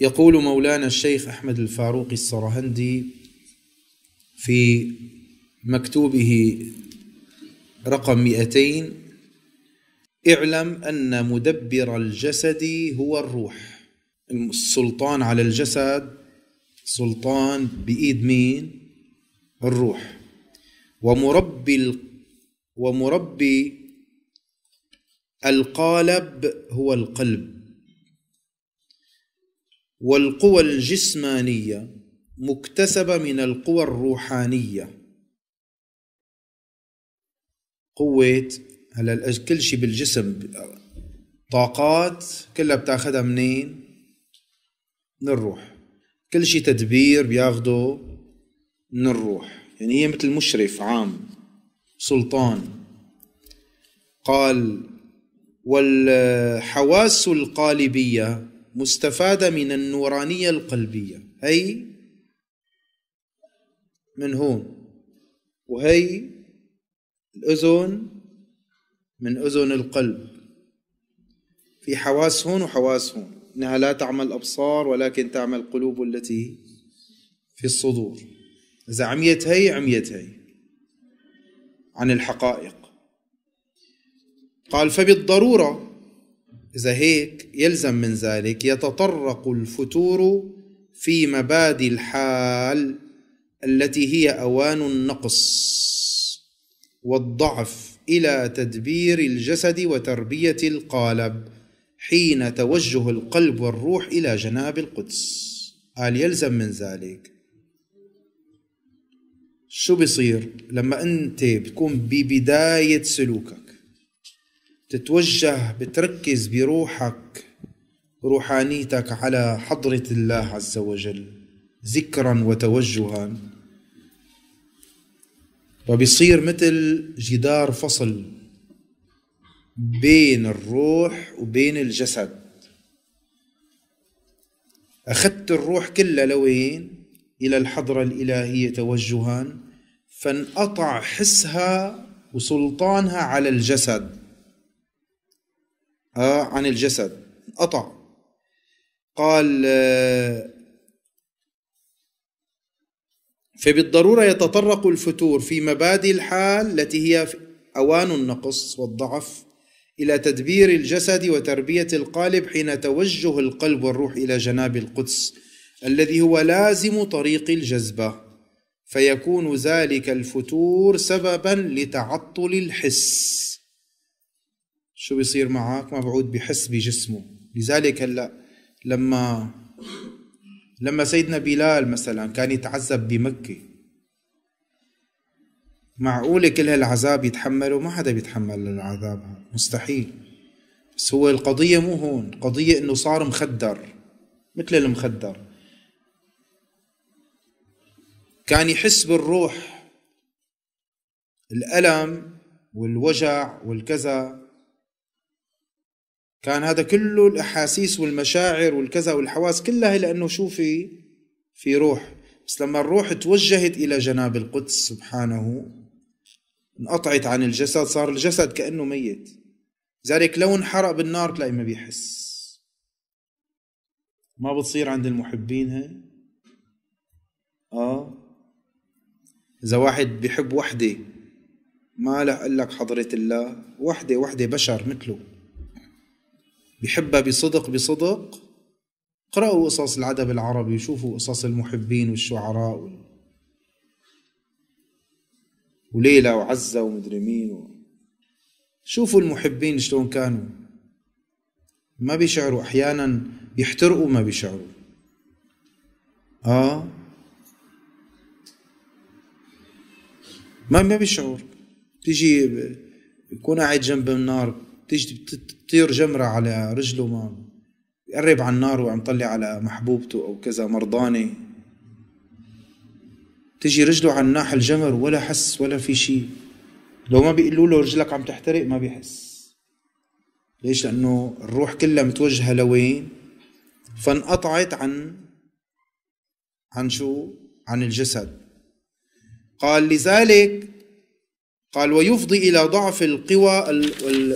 يقول مولانا الشيخ أحمد الفاروق السرهندي في مكتوبه رقم 200 اعلم أن مدبر الجسد هو الروح السلطان على الجسد سلطان بإيد مين؟ الروح ومربي ومربي القالب هو القلب والقوى الجسمانية مكتسبة من القوى الروحانية قوة هلا كل شيء بالجسم طاقات كلها بتاخذها منين؟ من الروح كل شيء تدبير بياخده من الروح يعني هي مثل مشرف عام سلطان قال والحواس القالبية مستفادة من النورانية القلبية هي من هون وهي الأذن من أذن القلب في حواس هون وحواس هون إنها لا تعمل أبصار ولكن تعمل قلوب التي في الصدور إذا عميت هي عميت هي عن الحقائق قال فبالضرورة إذا هيك يلزم من ذلك يتطرق الفتور في مبادئ الحال التي هي أوان النقص والضعف إلى تدبير الجسد وتربية القالب حين توجه القلب والروح إلى جناب القدس قال يلزم من ذلك شو بصير لما أنت بتكون ببداية سلوكك تتوجه بتركز بروحك روحانيتك على حضرة الله عز وجل ذكرا وتوجها وبيصير مثل جدار فصل بين الروح وبين الجسد أخذت الروح كلها لوين إلى الحضرة الإلهية توجها فانقطع حسها وسلطانها على الجسد آه، عن الجسد قطع قال آه، فبالضرورة يتطرق الفتور في مبادئ الحال التي هي أوان النقص والضعف إلى تدبير الجسد وتربية القالب حين توجه القلب والروح إلى جناب القدس الذي هو لازم طريق الجذبة فيكون ذلك الفتور سببا لتعطل الحس شو بيصير معك ما بعود بحس بجسمه لذلك هلا لما لما سيدنا بلال مثلا كان يتعذب بمكة معقولة كل هالعذاب يتحمله ما حدا بيتحمل العذاب مستحيل بس هو القضية مو هون القضية انه صار مخدر مثل المخدر كان يحس بالروح الألم والوجع والكذا كان هذا كله الاحاسيس والمشاعر والكذا والحواس كلها لانه شو في في روح بس لما الروح توجهت الى جناب القدس سبحانه انقطعت عن الجسد صار الجسد كانه ميت ذلك لو انحرق بالنار تلاقي ما بيحس ما بتصير عند المحبين هي اه اذا واحد بيحب وحده ما له لك حضره الله وحده وحده بشر مثله بيحبها بصدق بصدق اقرأوا قصص العدب العربي شوفوا قصص المحبين والشعراء وليلى وعزة ومدري مين و... شوفوا المحبين شلون كانوا ما بيشعروا أحيانا بيحترقوا ما بيشعروا آه ما ما بيشعر تيجي يكون قاعد جنب النار تيجي تطير جمرة على رجله ما يقرب على النار وعم طلع على محبوبته أو كذا مرضانة تجي رجله على الناح الجمر ولا حس ولا في شيء لو ما بيقولوا له رجلك عم تحترق ما بيحس ليش لأنه الروح كلها متوجهة لوين فانقطعت عن عن شو عن الجسد قال لذلك قال ويفضي إلى ضعف القوى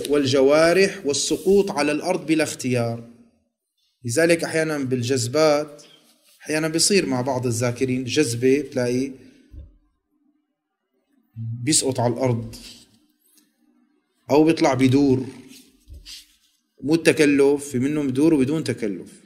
والجوارح والسقوط على الأرض بلا اختيار لذلك أحيانا بالجذبات أحيانا بيصير مع بعض الذاكرين جذبة تلاقي بيسقط على الأرض أو بيطلع بدور مو التكلف في منهم بدور وبدون تكلف